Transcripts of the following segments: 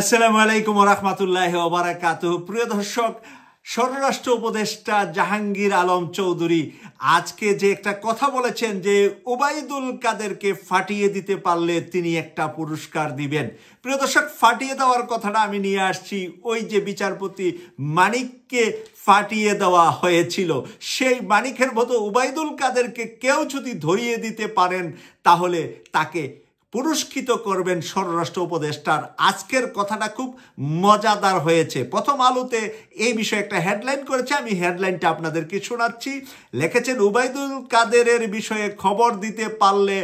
আসসালামু আলাইকুম রহমতুল্লাহ ওবরাকাত প্রিয় দর্শক স্বরাষ্ট্র উপদেষ্টা জাহাঙ্গীর আলম চৌধুরী আজকে যে একটা কথা বলেছেন যে ওবায়দুল কাদেরকে ফাটিয়ে দিতে পারলে তিনি একটা পুরস্কার দিবেন প্রিয় দর্শক ফাটিয়ে দেওয়ার কথাটা আমি নিয়ে আসছি ওই যে বিচারপতি মানিককে ফাটিয়ে দেওয়া হয়েছিল সেই মানিকের মতো ওবায়দুল কাদেরকে কেউ যদি ধরিয়ে দিতে পারেন তাহলে তাকে পুরস্কৃত করবেন স্বরাষ্ট্র উপদেষ্টার আজকের কথাটা খুব মজাদার হয়েছে প্রথম আলোতে এই বিষয়ে একটা হেডলাইন করেছে আমি হেডলাইনটা আপনাদেরকে শোনাচ্ছি লিখেছেন উবায়দুল কাদেরের বিষয়ে খবর দিতে পারলে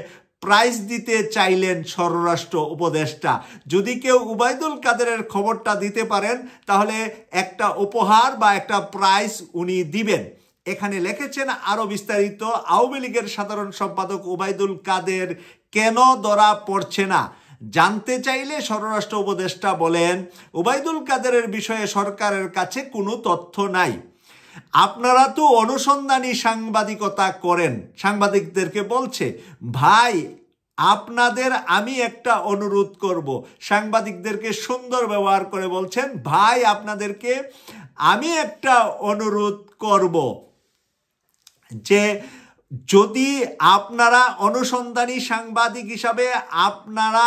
প্রাইজ দিতে চাইলেন স্বরাষ্ট্র উপদেষ্টা যদি কেউ উবায়দুল কাদেরের খবরটা দিতে পারেন তাহলে একটা উপহার বা একটা প্রাইজ উনি দিবেন এখানে লিখেছেন আরও বিস্তারিত আওয়ামী লীগের সাধারণ সম্পাদক ওবায়দুল কাদের কেন ধরা পড়ছে না জানতে চাইলে স্বরাষ্ট্র উপদেষ্টা বলেন ওবায়দুল কাদেরের বিষয়ে সরকারের কাছে কোনো তথ্য নাই আপনারা তো অনুসন্ধানী সাংবাদিকতা করেন সাংবাদিকদেরকে বলছে ভাই আপনাদের আমি একটা অনুরোধ করব সাংবাদিকদেরকে সুন্দর ব্যবহার করে বলছেন ভাই আপনাদেরকে আমি একটা অনুরোধ করব যে যদি আপনারা অনুসন্ধানী সাংবাদিক হিসাবে আপনারা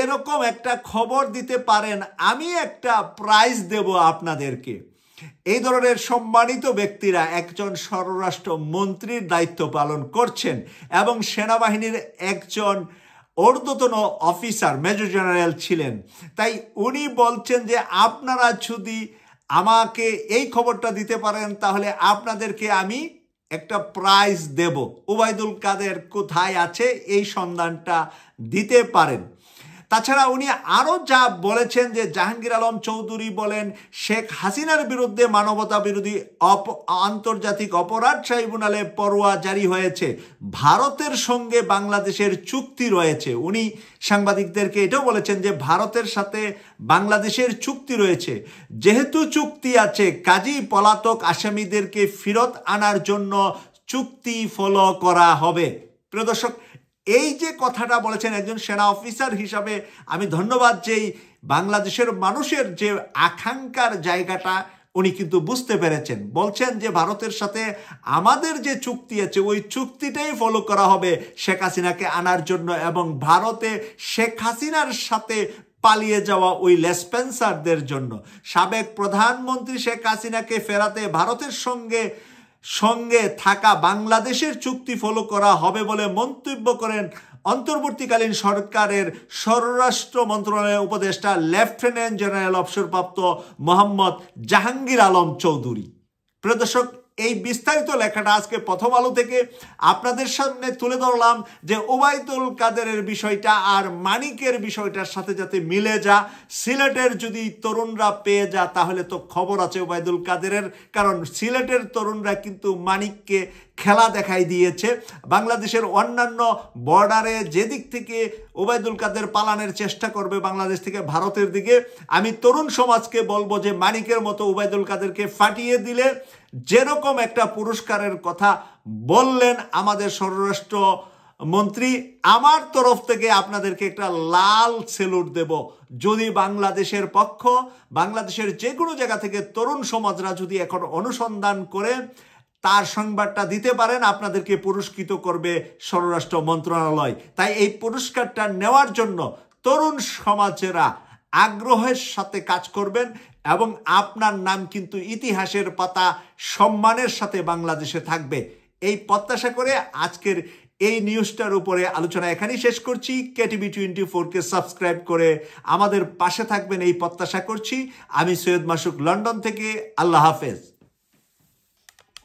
এরকম একটা খবর দিতে পারেন আমি একটা প্রাইজ দেব আপনাদেরকে এই ধরনের সম্মানিত ব্যক্তিরা একজন স্বরাষ্ট্র মন্ত্রীর দায়িত্ব পালন করছেন এবং সেনাবাহিনীর একজন অর্ধতন অফিসার মেজর জেনারেল ছিলেন তাই উনি বলছেন যে আপনারা যদি আমাকে এই খবরটা দিতে পারেন তাহলে আপনাদেরকে আমি একটা প্রাইজ দেব ওবায়দুল কাদের কোথায় আছে এই সন্ধানটা দিতে পারেন তাছাড়া উনি আরও যা বলেছেন যে জাহাঙ্গীর আলম চৌধুরী বলেন শেখ হাসিনার বিরুদ্ধে মানবতা বিরোধী অপ আন্তর্জাতিক অপরাধ ট্রাইব্যুনালে পরোয়া জারি হয়েছে ভারতের সঙ্গে বাংলাদেশের চুক্তি রয়েছে উনি সাংবাদিকদেরকে এটাও বলেছেন যে ভারতের সাথে বাংলাদেশের চুক্তি রয়েছে যেহেতু চুক্তি আছে কাজী পলাতক আসামিদেরকে ফেরত আনার জন্য চুক্তি ফলো করা হবে প্রিয় দর্শক এই যে কথাটা বলেছেন একজন সেনা অফিসার হিসাবে আমি ধন্যবাদ যেই বাংলাদেশের মানুষের যে আকাঙ্ক্ষার জায়গাটা উনি কিন্তু বুঝতে পেরেছেন বলছেন যে ভারতের সাথে আমাদের যে চুক্তি আছে ওই চুক্তিটাই ফলো করা হবে শেখ হাসিনাকে আনার জন্য এবং ভারতে শেখ হাসিনার সাথে পালিয়ে যাওয়া ওই লেসপেন্সারদের জন্য সাবেক প্রধানমন্ত্রী শেখ হাসিনাকে ফেরাতে ভারতের সঙ্গে সঙ্গে থাকা বাংলাদেশের চুক্তি ফলো করা হবে বলে মন্তব্য করেন অন্তর্বর্তীকালীন সরকারের স্বরাষ্ট্র মন্ত্রণালয়ের উপদেষ্টা লেফটেন্যান্ট জেনারেল অবসরপ্রাপ্ত মোহাম্মদ জাহাঙ্গীর আলম চৌধুরী প্রদর্শক এই বিস্তারিত লেখাটা আজকে প্রথম আলো থেকে আপনাদের সামনে তুলে ধরলাম যে ওবায়দুল কাদেরের বিষয়টা আর মানিকের বিষয়টার সাথে যাতে মিলে যা সিলেটের যদি তরুণরা পেয়ে যা তাহলে তো খবর আছে ওবায়দুল কাদেরের কারণ সিলেটের তরুণরা কিন্তু মানিককে খেলা দেখাই দিয়েছে বাংলাদেশের অন্যান্য বর্ডারে যেদিক থেকে ওবায়দুল কাদের পালানের চেষ্টা করবে বাংলাদেশ থেকে ভারতের দিকে আমি তরুণ সমাজকে বলবো যে মানিকের মতো ওবায়দুল কাদেরকে ফাটিয়ে দিলে যেরকম একটা পুরস্কারের কথা বললেন আমাদের স্বরাষ্ট্র মন্ত্রী আমার তরফ থেকে আপনাদেরকে একটা লাল সেলুট দেব যদি বাংলাদেশের পক্ষ বাংলাদেশের যে কোনো জায়গা থেকে তরুণ সমাজরা যদি এখন অনুসন্ধান করে তার সংবাদটা দিতে পারেন আপনাদেরকে পুরস্কৃত করবে স্বরাষ্ট্র মন্ত্রণালয় তাই এই পুরস্কারটা নেওয়ার জন্য তরুণ সমাজেরা আগ্রহের সাথে কাজ করবেন এবং আপনার নাম কিন্তু ইতিহাসের পাতা সম্মানের সাথে বাংলাদেশে থাকবে এই প্রত্যাশা করে আজকের এই নিউজটার উপরে আলোচনা এখানেই শেষ করছি কেটিভি টোয়েন্টি ফোরকে সাবস্ক্রাইব করে আমাদের পাশে থাকবেন এই প্রত্যাশা করছি আমি সৈয়দ মাসুক লন্ডন থেকে আল্লাহ হাফেজ